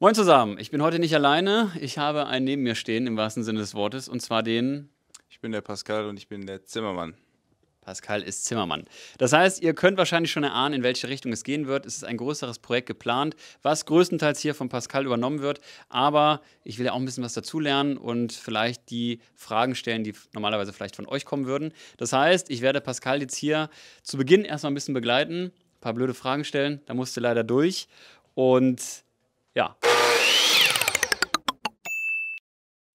Moin zusammen, ich bin heute nicht alleine. Ich habe einen neben mir stehen, im wahrsten Sinne des Wortes, und zwar den. Ich bin der Pascal und ich bin der Zimmermann. Pascal ist Zimmermann. Das heißt, ihr könnt wahrscheinlich schon erahnen, in welche Richtung es gehen wird. Es ist ein größeres Projekt geplant, was größtenteils hier von Pascal übernommen wird. Aber ich will ja auch ein bisschen was dazulernen und vielleicht die Fragen stellen, die normalerweise vielleicht von euch kommen würden. Das heißt, ich werde Pascal jetzt hier zu Beginn erstmal ein bisschen begleiten, ein paar blöde Fragen stellen. Da musste leider durch. Und ja.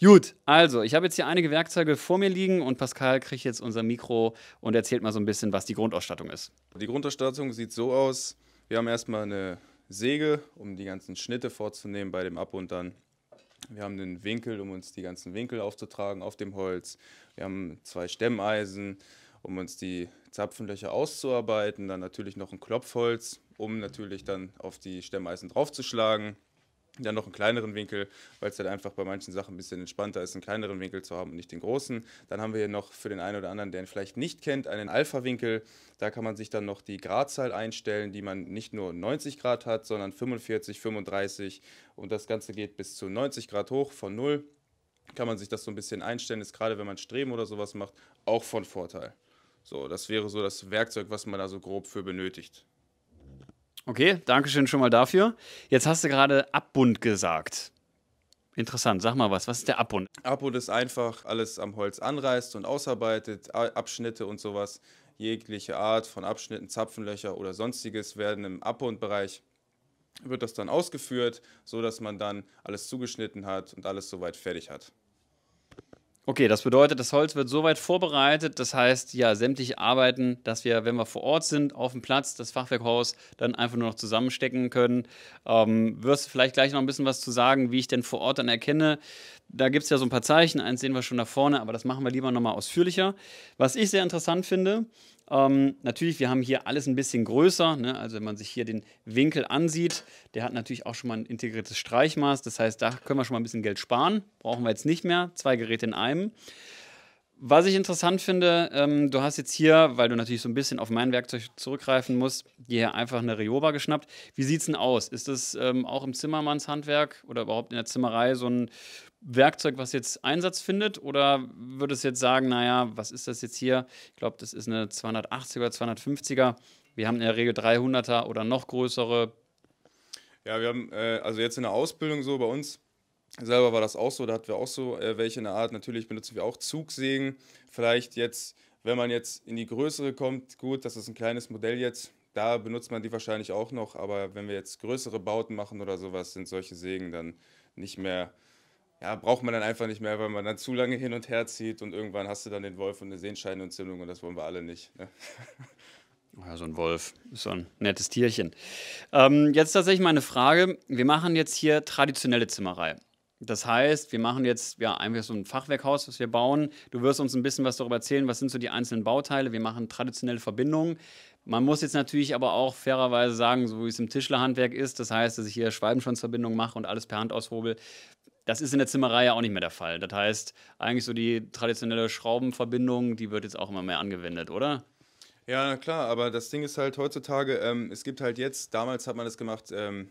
Gut, also ich habe jetzt hier einige Werkzeuge vor mir liegen und Pascal kriegt jetzt unser Mikro und erzählt mal so ein bisschen, was die Grundausstattung ist. Die Grundausstattung sieht so aus: Wir haben erstmal eine Säge, um die ganzen Schnitte vorzunehmen bei dem Ab und dann. Wir haben einen Winkel, um uns die ganzen Winkel aufzutragen auf dem Holz. Wir haben zwei Stemmeisen, um uns die Zapfenlöcher auszuarbeiten. Dann natürlich noch ein Klopfholz, um natürlich dann auf die Stemmeisen draufzuschlagen dann noch einen kleineren Winkel, weil es halt einfach bei manchen Sachen ein bisschen entspannter ist, einen kleineren Winkel zu haben und nicht den großen. Dann haben wir hier noch für den einen oder anderen, der ihn vielleicht nicht kennt, einen Alpha-Winkel. Da kann man sich dann noch die Gradzahl einstellen, die man nicht nur 90 Grad hat, sondern 45, 35 und das Ganze geht bis zu 90 Grad hoch von 0. Kann man sich das so ein bisschen einstellen, ist gerade wenn man Streben oder sowas macht, auch von Vorteil. So, das wäre so das Werkzeug, was man da so grob für benötigt. Okay, danke schön schon mal dafür. Jetzt hast du gerade Abbund gesagt. Interessant, sag mal was. Was ist der Abbund? Abbund ist einfach alles am Holz anreißt und ausarbeitet, Abschnitte und sowas. Jegliche Art von Abschnitten, Zapfenlöcher oder sonstiges werden im Abbundbereich wird das dann ausgeführt, so dass man dann alles zugeschnitten hat und alles soweit fertig hat. Okay, das bedeutet, das Holz wird soweit vorbereitet. Das heißt, ja, sämtliche Arbeiten, dass wir, wenn wir vor Ort sind, auf dem Platz, das Fachwerkhaus, dann einfach nur noch zusammenstecken können. Ähm, wirst du vielleicht gleich noch ein bisschen was zu sagen, wie ich denn vor Ort dann erkenne. Da gibt es ja so ein paar Zeichen. Eins sehen wir schon da vorne, aber das machen wir lieber nochmal ausführlicher. Was ich sehr interessant finde, ähm, natürlich, wir haben hier alles ein bisschen größer. Ne? Also wenn man sich hier den Winkel ansieht, der hat natürlich auch schon mal ein integriertes Streichmaß. Das heißt, da können wir schon mal ein bisschen Geld sparen. Brauchen wir jetzt nicht mehr. Zwei Geräte in einem. Was ich interessant finde, ähm, du hast jetzt hier, weil du natürlich so ein bisschen auf mein Werkzeug zurückgreifen musst, hier einfach eine Rioba geschnappt. Wie sieht es denn aus? Ist das ähm, auch im Zimmermannshandwerk oder überhaupt in der Zimmerei so ein Werkzeug, was jetzt Einsatz findet? Oder würdest du jetzt sagen, naja, was ist das jetzt hier? Ich glaube, das ist eine 280er, 250er. Wir haben in der Regel 300er oder noch größere. Ja, wir haben äh, also jetzt in der Ausbildung so bei uns selber war das auch so, da hatten wir auch so äh, welche in der Art. Natürlich benutzen wir auch Zugsägen. Vielleicht jetzt, wenn man jetzt in die größere kommt, gut, das ist ein kleines Modell jetzt. Da benutzt man die wahrscheinlich auch noch, aber wenn wir jetzt größere Bauten machen oder sowas, sind solche Sägen dann nicht mehr, ja, braucht man dann einfach nicht mehr, weil man dann zu lange hin und her zieht und irgendwann hast du dann den Wolf und eine Sehenscheinenentzündung und das wollen wir alle nicht. Ne? Ja, so ein Wolf, so ein nettes Tierchen. Ähm, jetzt tatsächlich meine Frage: Wir machen jetzt hier traditionelle Zimmerei. Das heißt, wir machen jetzt ja einfach so ein Fachwerkhaus, was wir bauen. Du wirst uns ein bisschen was darüber erzählen, was sind so die einzelnen Bauteile. Wir machen traditionelle Verbindungen. Man muss jetzt natürlich aber auch fairerweise sagen, so wie es im Tischlerhandwerk ist, das heißt, dass ich hier Schwalbenschwanzverbindungen mache und alles per Hand aushobel. Das ist in der Zimmerei ja auch nicht mehr der Fall. Das heißt, eigentlich so die traditionelle Schraubenverbindung, die wird jetzt auch immer mehr angewendet, oder? Ja, klar, aber das Ding ist halt heutzutage, ähm, es gibt halt jetzt, damals hat man das gemacht, ähm,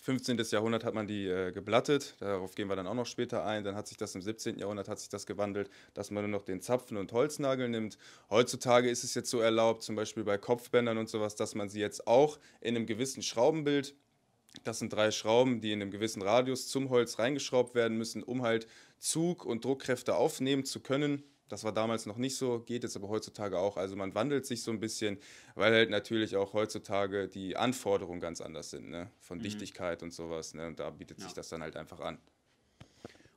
15. Jahrhundert hat man die äh, geblattet, darauf gehen wir dann auch noch später ein. Dann hat sich das im 17. Jahrhundert hat sich das gewandelt, dass man nur noch den Zapfen und Holznagel nimmt. Heutzutage ist es jetzt so erlaubt, zum Beispiel bei Kopfbändern und sowas, dass man sie jetzt auch in einem gewissen Schraubenbild, das sind drei Schrauben, die in einem gewissen Radius zum Holz reingeschraubt werden müssen, um halt Zug und Druckkräfte aufnehmen zu können das war damals noch nicht so, geht jetzt aber heutzutage auch. Also man wandelt sich so ein bisschen, weil halt natürlich auch heutzutage die Anforderungen ganz anders sind, ne? Von mhm. Dichtigkeit und sowas. Ne? Und da bietet ja. sich das dann halt einfach an.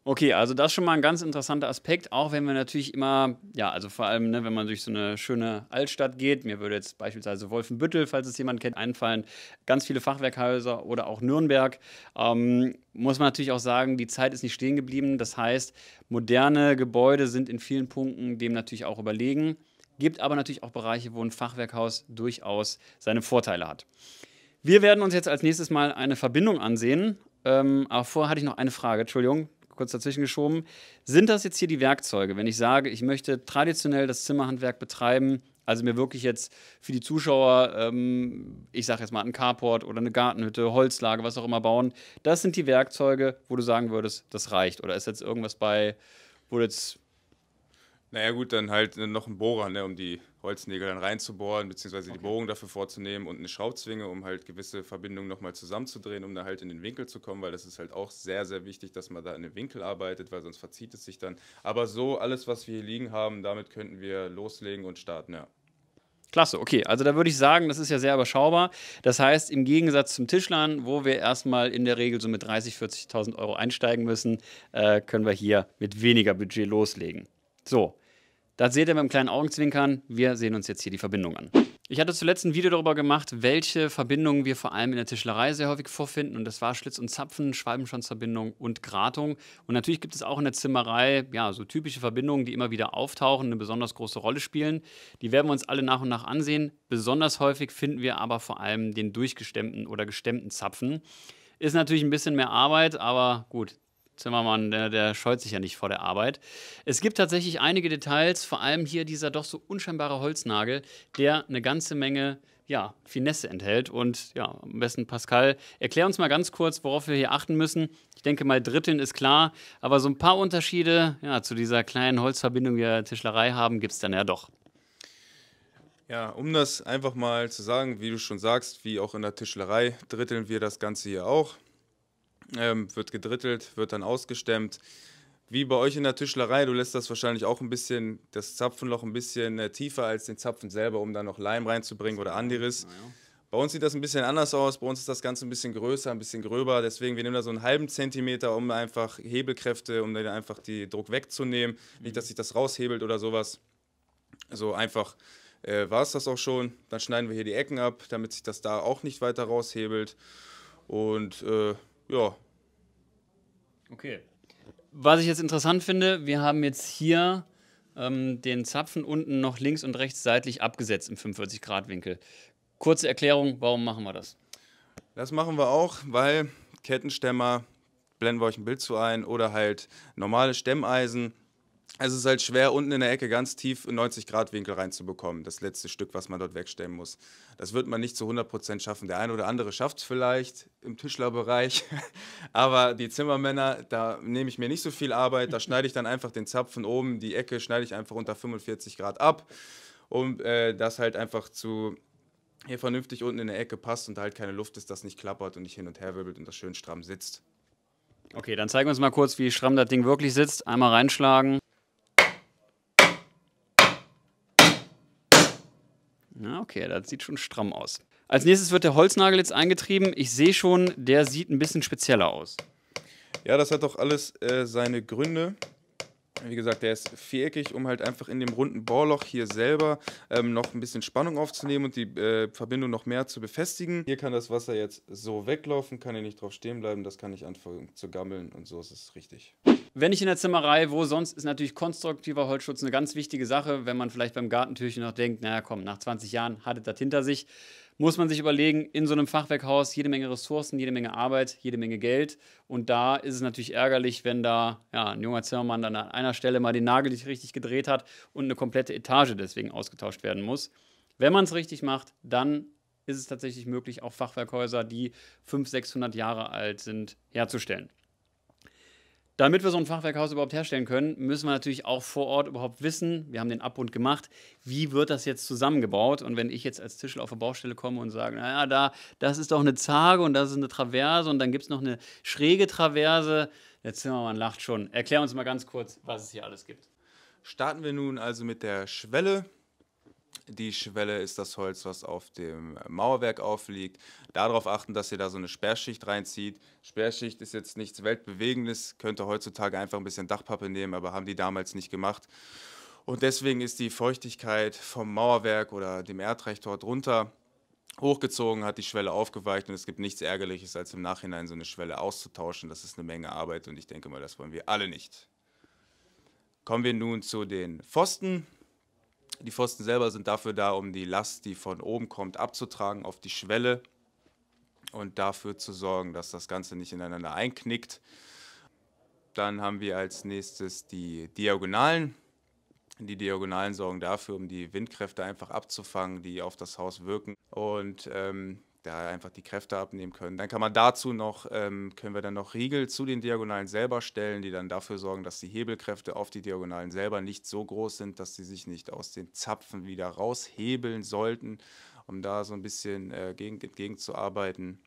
Okay, also das ist schon mal ein ganz interessanter Aspekt, auch wenn wir natürlich immer, ja, also vor allem, ne, wenn man durch so eine schöne Altstadt geht, mir würde jetzt beispielsweise Wolfenbüttel, falls es jemand kennt, einfallen, ganz viele Fachwerkhäuser oder auch Nürnberg, ähm, muss man natürlich auch sagen, die Zeit ist nicht stehen geblieben. Das heißt, moderne Gebäude sind in vielen Punkten dem natürlich auch überlegen, gibt aber natürlich auch Bereiche, wo ein Fachwerkhaus durchaus seine Vorteile hat. Wir werden uns jetzt als nächstes mal eine Verbindung ansehen. Ähm, aber vorher hatte ich noch eine Frage, Entschuldigung kurz dazwischen geschoben. Sind das jetzt hier die Werkzeuge? Wenn ich sage, ich möchte traditionell das Zimmerhandwerk betreiben, also mir wirklich jetzt für die Zuschauer, ähm, ich sage jetzt mal, einen Carport oder eine Gartenhütte, Holzlage, was auch immer bauen. Das sind die Werkzeuge, wo du sagen würdest, das reicht. Oder ist jetzt irgendwas bei, wo jetzt. Naja, gut, dann halt noch ein Bohrer, ne, um die Holznägel dann reinzubohren, beziehungsweise okay. die Bohrung dafür vorzunehmen und eine Schraubzwinge, um halt gewisse Verbindungen nochmal zusammenzudrehen, um da halt in den Winkel zu kommen, weil das ist halt auch sehr, sehr wichtig, dass man da in den Winkel arbeitet, weil sonst verzieht es sich dann. Aber so alles, was wir hier liegen haben, damit könnten wir loslegen und starten, ja. Klasse, okay. Also da würde ich sagen, das ist ja sehr überschaubar. Das heißt, im Gegensatz zum Tischlern, wo wir erstmal in der Regel so mit 30.000, 40 40.000 Euro einsteigen müssen, äh, können wir hier mit weniger Budget loslegen. So, das seht ihr mit einem kleinen Augenzwinkern. Wir sehen uns jetzt hier die Verbindung an. Ich hatte zuletzt ein Video darüber gemacht, welche Verbindungen wir vor allem in der Tischlerei sehr häufig vorfinden. Und das war Schlitz und Zapfen, Schwalbenschanzverbindung und Gratung. Und natürlich gibt es auch in der Zimmerei ja, so typische Verbindungen, die immer wieder auftauchen, eine besonders große Rolle spielen. Die werden wir uns alle nach und nach ansehen. Besonders häufig finden wir aber vor allem den durchgestemmten oder gestemmten Zapfen. Ist natürlich ein bisschen mehr Arbeit, aber gut, Zimmermann, der, der, scheut sich ja nicht vor der Arbeit. Es gibt tatsächlich einige Details, vor allem hier dieser doch so unscheinbare Holznagel, der eine ganze Menge ja, Finesse enthält. Und ja, am besten Pascal, erklär uns mal ganz kurz, worauf wir hier achten müssen. Ich denke mal, Dritteln ist klar, aber so ein paar Unterschiede ja, zu dieser kleinen Holzverbindung, die wir Tischlerei haben, gibt es dann ja doch. Ja, um das einfach mal zu sagen, wie du schon sagst, wie auch in der Tischlerei, dritteln wir das Ganze hier auch ähm, wird gedrittelt, wird dann ausgestemmt. Wie bei euch in der Tischlerei, du lässt das wahrscheinlich auch ein bisschen, das Zapfenloch ein bisschen äh, tiefer als den Zapfen selber, um dann noch Leim reinzubringen oder anderes. Bei uns sieht das ein bisschen anders aus. Bei uns ist das Ganze ein bisschen größer, ein bisschen gröber. Deswegen, wir nehmen da so einen halben Zentimeter, um einfach Hebelkräfte, um dann einfach die Druck wegzunehmen. Mhm. Nicht, dass sich das raushebelt oder sowas. So einfach äh, war es das auch schon. Dann schneiden wir hier die Ecken ab, damit sich das da auch nicht weiter raushebelt. Und äh, ja. Okay. Was ich jetzt interessant finde, wir haben jetzt hier ähm, den Zapfen unten noch links und rechts seitlich abgesetzt im 45-Grad-Winkel. Kurze Erklärung, warum machen wir das? Das machen wir auch, weil Kettenstämmer, blenden wir euch ein Bild zu ein, oder halt normale Stemmeisen es ist halt schwer, unten in der Ecke ganz tief in 90-Grad-Winkel reinzubekommen, das letzte Stück, was man dort wegstellen muss. Das wird man nicht zu 100% schaffen. Der eine oder andere schafft es vielleicht im Tischlerbereich, aber die Zimmermänner, da nehme ich mir nicht so viel Arbeit, da schneide ich dann einfach den Zapfen oben, die Ecke schneide ich einfach unter 45 Grad ab, um äh, das halt einfach zu hier vernünftig unten in der Ecke passt und da halt keine Luft ist, das nicht klappert und nicht hin und her wirbelt und das schön stramm sitzt. Okay, dann zeigen wir uns mal kurz, wie stramm das Ding wirklich sitzt. Einmal reinschlagen. okay, das sieht schon stramm aus. Als nächstes wird der Holznagel jetzt eingetrieben. Ich sehe schon, der sieht ein bisschen spezieller aus. Ja, das hat doch alles äh, seine Gründe. Wie gesagt, der ist viereckig, um halt einfach in dem runden Bohrloch hier selber ähm, noch ein bisschen Spannung aufzunehmen und die äh, Verbindung noch mehr zu befestigen. Hier kann das Wasser jetzt so weglaufen, kann hier nicht drauf stehen bleiben, das kann nicht anfangen zu gammeln und so ist es richtig. Wenn ich in der Zimmerei, wo sonst ist natürlich konstruktiver Holzschutz eine ganz wichtige Sache, wenn man vielleicht beim Gartentürchen noch denkt, naja komm, nach 20 Jahren hat es das hinter sich, muss man sich überlegen, in so einem Fachwerkhaus jede Menge Ressourcen, jede Menge Arbeit, jede Menge Geld und da ist es natürlich ärgerlich, wenn da ja, ein junger Zimmermann dann an einer Stelle mal den Nagel nicht richtig gedreht hat und eine komplette Etage deswegen ausgetauscht werden muss. Wenn man es richtig macht, dann ist es tatsächlich möglich, auch Fachwerkhäuser, die 500, 600 Jahre alt sind, herzustellen. Damit wir so ein Fachwerkhaus überhaupt herstellen können, müssen wir natürlich auch vor Ort überhaupt wissen, wir haben den Abbund gemacht, wie wird das jetzt zusammengebaut? Und wenn ich jetzt als Tischler auf der Baustelle komme und sage, naja, da, das ist doch eine Zage und das ist eine Traverse und dann gibt es noch eine schräge Traverse, der Zimmermann lacht schon. Erklär uns mal ganz kurz, was es hier alles gibt. Starten wir nun also mit der Schwelle. Die Schwelle ist das Holz, was auf dem Mauerwerk aufliegt. Darauf achten, dass ihr da so eine Sperrschicht reinzieht. Sperrschicht ist jetzt nichts Weltbewegendes, könnte heutzutage einfach ein bisschen Dachpappe nehmen, aber haben die damals nicht gemacht. Und deswegen ist die Feuchtigkeit vom Mauerwerk oder dem Erdreich dort runter hochgezogen, hat die Schwelle aufgeweicht und es gibt nichts Ärgerliches, als im Nachhinein so eine Schwelle auszutauschen. Das ist eine Menge Arbeit und ich denke mal, das wollen wir alle nicht. Kommen wir nun zu den Pfosten. Die Pfosten selber sind dafür da, um die Last, die von oben kommt, abzutragen auf die Schwelle und dafür zu sorgen, dass das Ganze nicht ineinander einknickt. Dann haben wir als nächstes die Diagonalen. Die Diagonalen sorgen dafür, um die Windkräfte einfach abzufangen, die auf das Haus wirken. Und ähm, da einfach die Kräfte abnehmen können. Dann kann man dazu noch, ähm, können wir dann noch Riegel zu den Diagonalen selber stellen, die dann dafür sorgen, dass die Hebelkräfte auf die Diagonalen selber nicht so groß sind, dass sie sich nicht aus den Zapfen wieder raushebeln sollten, um da so ein bisschen äh, gegen, entgegenzuarbeiten.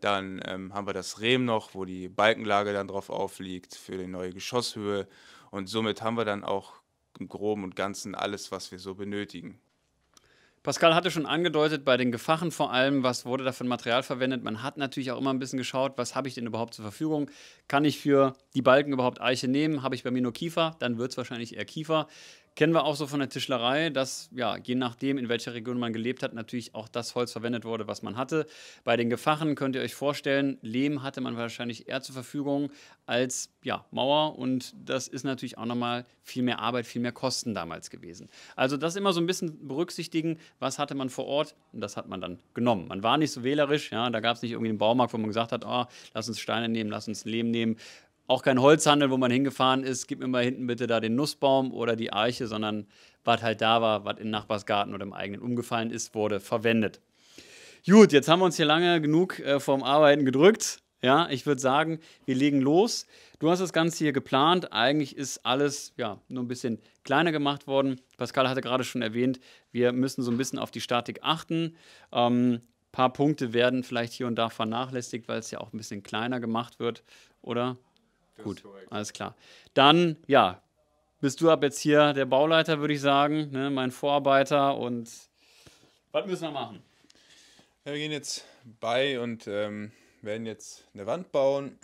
Dann ähm, haben wir das Rehm noch, wo die Balkenlage dann drauf aufliegt für die neue Geschosshöhe. Und somit haben wir dann auch im Groben und Ganzen alles, was wir so benötigen. Pascal hatte schon angedeutet, bei den Gefachen vor allem, was wurde da für ein Material verwendet. Man hat natürlich auch immer ein bisschen geschaut, was habe ich denn überhaupt zur Verfügung? Kann ich für die Balken überhaupt Eiche nehmen? Habe ich bei mir nur Kiefer? Dann wird es wahrscheinlich eher Kiefer. Kennen wir auch so von der Tischlerei, dass ja, je nachdem, in welcher Region man gelebt hat, natürlich auch das Holz verwendet wurde, was man hatte. Bei den Gefachen könnt ihr euch vorstellen, Lehm hatte man wahrscheinlich eher zur Verfügung als ja, Mauer und das ist natürlich auch nochmal viel mehr Arbeit, viel mehr Kosten damals gewesen. Also das immer so ein bisschen berücksichtigen, was hatte man vor Ort und das hat man dann genommen. Man war nicht so wählerisch, ja, da gab es nicht irgendwie einen Baumarkt, wo man gesagt hat, oh, lass uns Steine nehmen, lass uns Lehm nehmen, auch kein Holzhandel, wo man hingefahren ist, gib mir mal hinten bitte da den Nussbaum oder die Eiche, sondern was halt da war, was im Nachbarsgarten oder im eigenen umgefallen ist, wurde verwendet. Gut, jetzt haben wir uns hier lange genug äh, vom Arbeiten gedrückt. Ja, ich würde sagen, wir legen los. Du hast das Ganze hier geplant. Eigentlich ist alles ja nur ein bisschen kleiner gemacht worden. Pascal hatte gerade schon erwähnt, wir müssen so ein bisschen auf die Statik achten. Ähm, paar Punkte werden vielleicht hier und da vernachlässigt, weil es ja auch ein bisschen kleiner gemacht wird, oder? Gut, alles klar. Dann, ja, bist du ab jetzt hier der Bauleiter, würde ich sagen, ne? mein Vorarbeiter und was müssen wir machen? Ja, wir gehen jetzt bei und ähm, werden jetzt eine Wand bauen.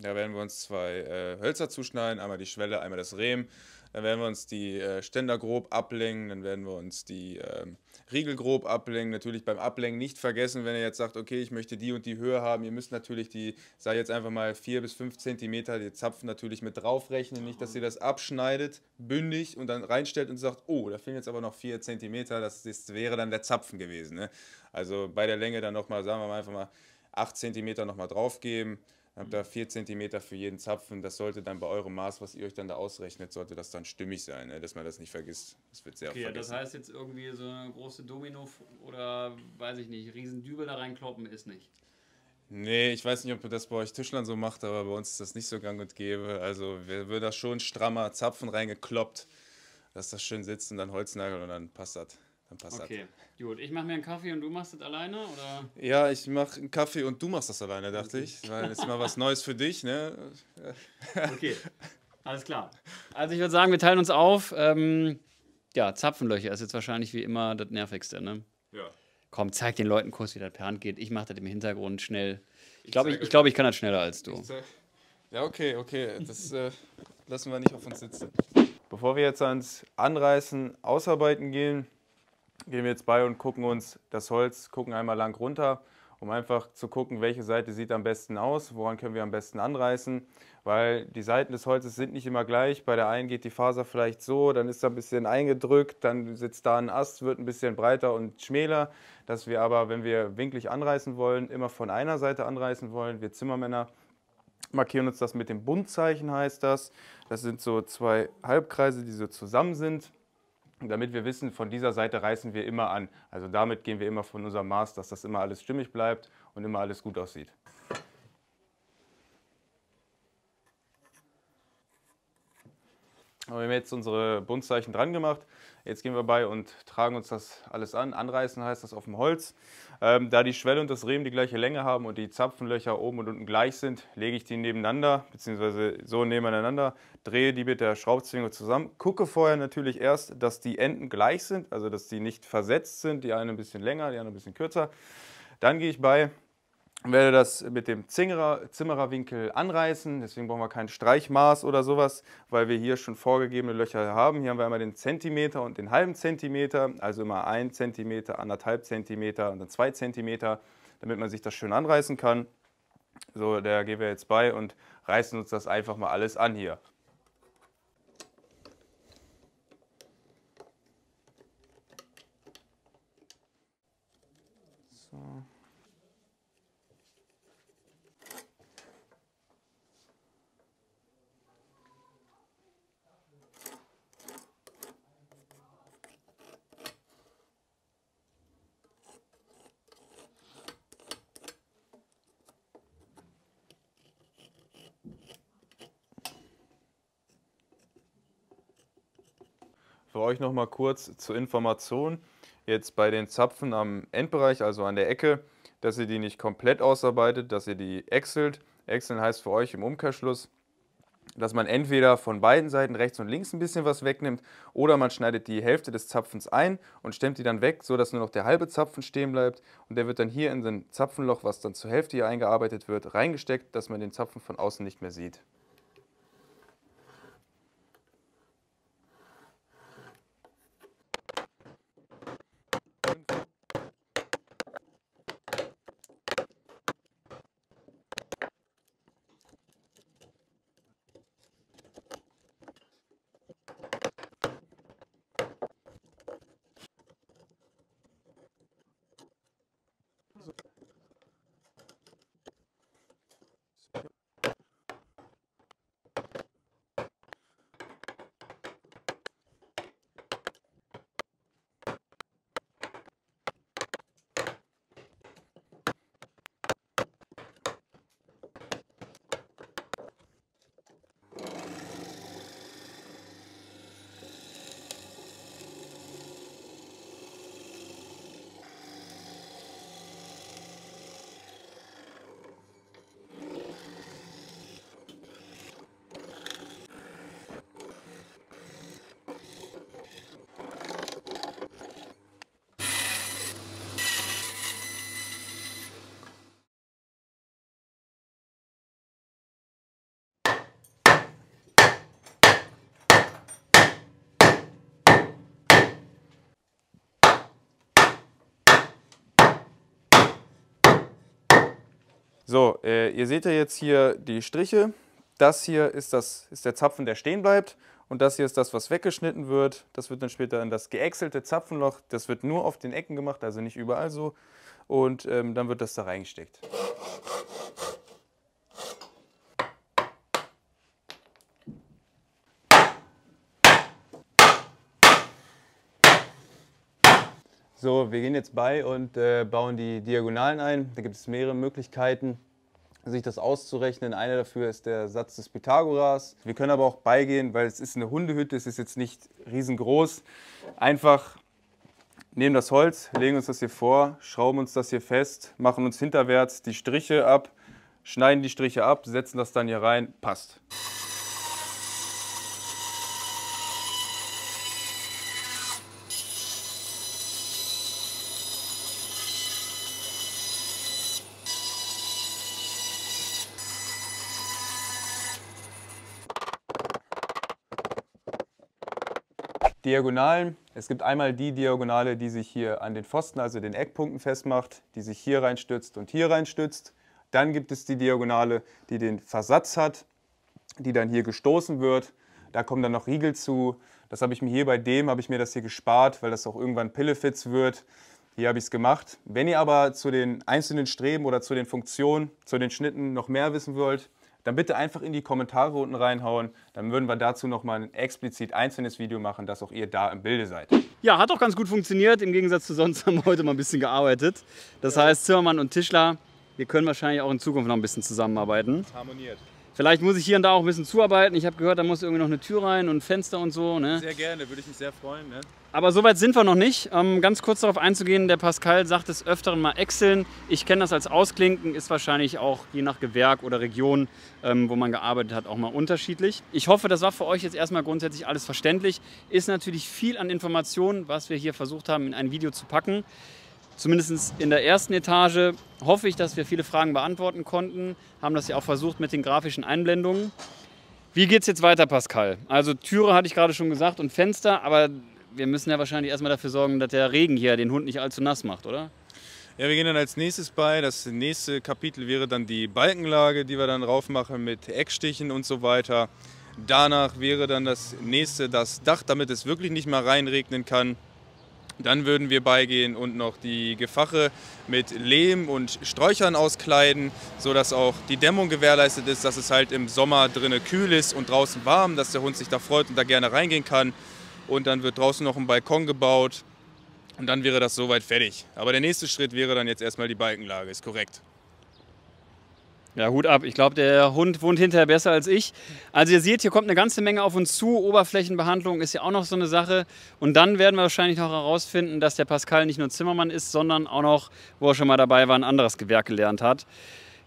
da werden wir uns zwei äh, Hölzer zuschneiden, einmal die Schwelle, einmal das Rehm. Dann werden wir uns die äh, Ständer grob ablängen, dann werden wir uns die äh, Riegel grob ablängen. Natürlich beim Ablängen nicht vergessen, wenn ihr jetzt sagt, okay, ich möchte die und die Höhe haben. Ihr müsst natürlich die, sei jetzt einfach mal 4 bis 5 Zentimeter, die Zapfen natürlich mit draufrechnen. Nicht, dass ihr das abschneidet, bündig und dann reinstellt und sagt, oh, da fehlen jetzt aber noch 4 Zentimeter. Das, das wäre dann der Zapfen gewesen. Ne? Also bei der Länge dann nochmal, sagen wir mal einfach mal 8 cm nochmal drauf geben. Dann habt ihr 4 cm für jeden Zapfen. Das sollte dann bei eurem Maß, was ihr euch dann da ausrechnet, sollte das dann stimmig sein, ne? dass man das nicht vergisst. Das wird sehr okay, vergessen. das heißt jetzt irgendwie so eine große Domino oder weiß ich nicht, Riesendübel da reinkloppen ist nicht. Nee, ich weiß nicht, ob das bei euch Tischlern so macht, aber bei uns ist das nicht so gang und gäbe. Also wir würden da schon strammer Zapfen reingekloppt, dass das schön sitzt und dann Holznagel und dann passt das. Dann okay, gut. Ich mache mir einen Kaffee und du machst das alleine, oder? Ja, ich mache einen Kaffee und du machst das alleine, dachte ich. Weil das ist mal was Neues für dich, ne? okay, alles klar. Also ich würde sagen, wir teilen uns auf. Ähm, ja, Zapfenlöcher ist jetzt wahrscheinlich wie immer das Nervigste, ne? Ja. Komm, zeig den Leuten kurz, wie das per Hand geht. Ich mache das im Hintergrund schnell. Ich glaube, ich, ich, glaub, ich kann das schneller als du. Ja, okay, okay. Das äh, lassen wir nicht auf uns sitzen. Bevor wir jetzt ans Anreißen, Ausarbeiten gehen, gehen wir jetzt bei und gucken uns das Holz, gucken einmal lang runter, um einfach zu gucken, welche Seite sieht am besten aus, woran können wir am besten anreißen, weil die Seiten des Holzes sind nicht immer gleich. Bei der einen geht die Faser vielleicht so, dann ist da ein bisschen eingedrückt, dann sitzt da ein Ast, wird ein bisschen breiter und schmäler, dass wir aber, wenn wir winklig anreißen wollen, immer von einer Seite anreißen wollen, wir Zimmermänner markieren uns das mit dem Buntzeichen heißt das. Das sind so zwei Halbkreise, die so zusammen sind damit wir wissen, von dieser Seite reißen wir immer an. Also damit gehen wir immer von unserem Maß, dass das immer alles stimmig bleibt und immer alles gut aussieht. Aber wir haben jetzt unsere Bundzeichen dran gemacht. Jetzt gehen wir bei und tragen uns das alles an. Anreißen heißt das auf dem Holz. Ähm, da die Schwelle und das Rehm die gleiche Länge haben und die Zapfenlöcher oben und unten gleich sind, lege ich die nebeneinander, beziehungsweise so nebeneinander, drehe die mit der Schraubzwinge zusammen, gucke vorher natürlich erst, dass die Enden gleich sind, also dass die nicht versetzt sind, die eine ein bisschen länger, die andere ein bisschen kürzer. Dann gehe ich bei ich werde das mit dem Zingerer, Zimmererwinkel anreißen, deswegen brauchen wir kein Streichmaß oder sowas, weil wir hier schon vorgegebene Löcher haben. Hier haben wir einmal den Zentimeter und den halben Zentimeter, also immer ein Zentimeter, anderthalb Zentimeter und dann zwei Zentimeter, damit man sich das schön anreißen kann. So, da gehen wir jetzt bei und reißen uns das einfach mal alles an hier. So. Für euch nochmal kurz zur Information. Jetzt bei den Zapfen am Endbereich, also an der Ecke, dass ihr die nicht komplett ausarbeitet, dass ihr die exelt. Exeln heißt für euch im Umkehrschluss, dass man entweder von beiden Seiten rechts und links ein bisschen was wegnimmt oder man schneidet die Hälfte des Zapfens ein und stemmt die dann weg, sodass nur noch der halbe Zapfen stehen bleibt und der wird dann hier in den Zapfenloch, was dann zur Hälfte hier eingearbeitet wird, reingesteckt, dass man den Zapfen von außen nicht mehr sieht. So, äh, ihr seht ja jetzt hier die Striche. Das hier ist, das, ist der Zapfen, der stehen bleibt. Und das hier ist das, was weggeschnitten wird. Das wird dann später in das geäxelte Zapfenloch. Das wird nur auf den Ecken gemacht, also nicht überall so. Und ähm, dann wird das da reingesteckt. So, wir gehen jetzt bei und äh, bauen die Diagonalen ein. Da gibt es mehrere Möglichkeiten, sich das auszurechnen. Eine dafür ist der Satz des Pythagoras. Wir können aber auch beigehen, weil es ist eine Hundehütte, es ist jetzt nicht riesengroß. Einfach nehmen das Holz, legen uns das hier vor, schrauben uns das hier fest, machen uns hinterwärts die Striche ab, schneiden die Striche ab, setzen das dann hier rein, passt. Diagonalen. Es gibt einmal die Diagonale, die sich hier an den Pfosten, also den Eckpunkten festmacht, die sich hier reinstützt und hier reinstützt. Dann gibt es die Diagonale, die den Versatz hat, die dann hier gestoßen wird. Da kommen dann noch Riegel zu. Das habe ich mir hier bei dem, habe ich mir das hier gespart, weil das auch irgendwann Pillefits wird. Hier habe ich es gemacht. Wenn ihr aber zu den einzelnen Streben oder zu den Funktionen, zu den Schnitten noch mehr wissen wollt, dann bitte einfach in die Kommentare unten reinhauen. Dann würden wir dazu nochmal ein explizit einzelnes Video machen, dass auch ihr da im Bilde seid. Ja, hat auch ganz gut funktioniert. Im Gegensatz zu sonst haben wir heute mal ein bisschen gearbeitet. Das ja. heißt, Zimmermann und Tischler, wir können wahrscheinlich auch in Zukunft noch ein bisschen zusammenarbeiten. Das harmoniert. Vielleicht muss ich hier und da auch ein bisschen zuarbeiten. Ich habe gehört, da muss irgendwie noch eine Tür rein und Fenster und so. Ne? Sehr gerne, würde ich mich sehr freuen. Ne? Aber soweit sind wir noch nicht. Ähm, ganz kurz darauf einzugehen, der Pascal sagt es öfteren mal Exceln. Ich kenne das als Ausklinken, ist wahrscheinlich auch je nach Gewerk oder Region, ähm, wo man gearbeitet hat, auch mal unterschiedlich. Ich hoffe, das war für euch jetzt erstmal grundsätzlich alles verständlich. Ist natürlich viel an Informationen, was wir hier versucht haben, in ein Video zu packen zumindest in der ersten Etage hoffe ich, dass wir viele Fragen beantworten konnten. Haben das ja auch versucht mit den grafischen Einblendungen. Wie geht es jetzt weiter, Pascal? Also Türe hatte ich gerade schon gesagt und Fenster, aber wir müssen ja wahrscheinlich erstmal dafür sorgen, dass der Regen hier den Hund nicht allzu nass macht, oder? Ja, wir gehen dann als nächstes bei. Das nächste Kapitel wäre dann die Balkenlage, die wir dann drauf machen mit Eckstichen und so weiter. Danach wäre dann das nächste das Dach, damit es wirklich nicht mal reinregnen kann. Dann würden wir beigehen und noch die Gefache mit Lehm und Sträuchern auskleiden, sodass auch die Dämmung gewährleistet ist, dass es halt im Sommer drinnen kühl ist und draußen warm, dass der Hund sich da freut und da gerne reingehen kann. Und dann wird draußen noch ein Balkon gebaut und dann wäre das soweit fertig. Aber der nächste Schritt wäre dann jetzt erstmal die Balkenlage, ist korrekt. Ja, Hut ab. Ich glaube, der Hund wohnt hinterher besser als ich. Also ihr seht, hier kommt eine ganze Menge auf uns zu. Oberflächenbehandlung ist ja auch noch so eine Sache. Und dann werden wir wahrscheinlich noch herausfinden, dass der Pascal nicht nur Zimmermann ist, sondern auch noch, wo er schon mal dabei war, ein anderes Gewerk gelernt hat.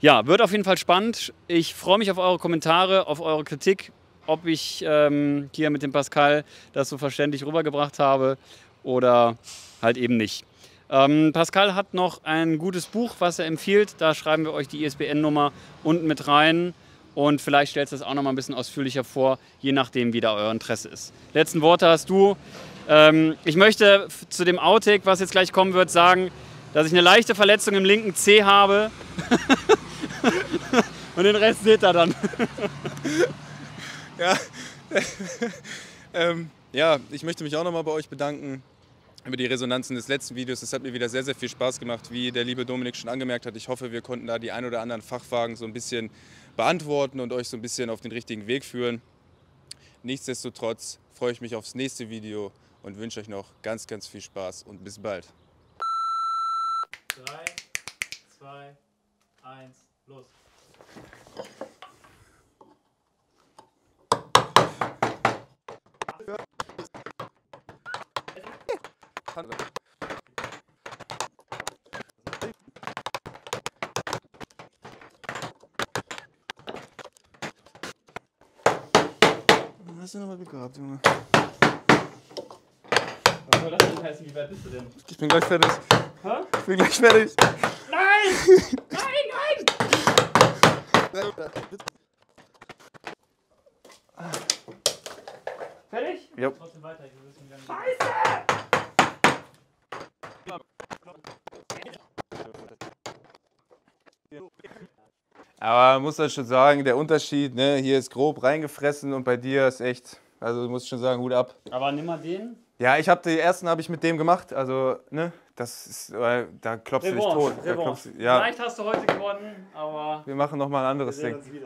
Ja, wird auf jeden Fall spannend. Ich freue mich auf eure Kommentare, auf eure Kritik, ob ich ähm, hier mit dem Pascal das so verständlich rübergebracht habe oder halt eben nicht. Ähm, Pascal hat noch ein gutes Buch, was er empfiehlt. Da schreiben wir euch die ISBN-Nummer unten mit rein. Und vielleicht stellst du das auch noch mal ein bisschen ausführlicher vor, je nachdem, wie da euer Interesse ist. Letzten Worte hast du. Ähm, ich möchte zu dem Outtake, was jetzt gleich kommen wird, sagen, dass ich eine leichte Verletzung im linken C habe. Und den Rest seht ihr dann. ja. ähm, ja, ich möchte mich auch nochmal bei euch bedanken über die Resonanzen des letzten Videos. Es hat mir wieder sehr, sehr viel Spaß gemacht, wie der liebe Dominik schon angemerkt hat. Ich hoffe, wir konnten da die ein oder anderen Fachfragen so ein bisschen beantworten und euch so ein bisschen auf den richtigen Weg führen. Nichtsdestotrotz freue ich mich aufs nächste Video und wünsche euch noch ganz, ganz viel Spaß und bis bald. 3, 2, 1, los. Ja. Handel. Hast du nochmal Glück gehabt, Junge? Was soll das denn heißen? Wie weit bist du denn? Ich bin gleich fertig. Hä? Ich bin gleich fertig. Nein! nein, nein! Fertig? Ja. Trotzdem weiter, Scheiße! Aber muss dann schon sagen, der Unterschied, ne, hier ist grob reingefressen und bei dir ist echt, also muss ich schon sagen, Hut ab. Aber nimm mal den. Ja, ich habe den ersten habe ich mit dem gemacht, also ne, das ist, äh, da klopfst Revanche, du dich tot. Revanche. Da klopfst, ja. Vielleicht hast du heute gewonnen, aber wir machen nochmal ein anderes Ding.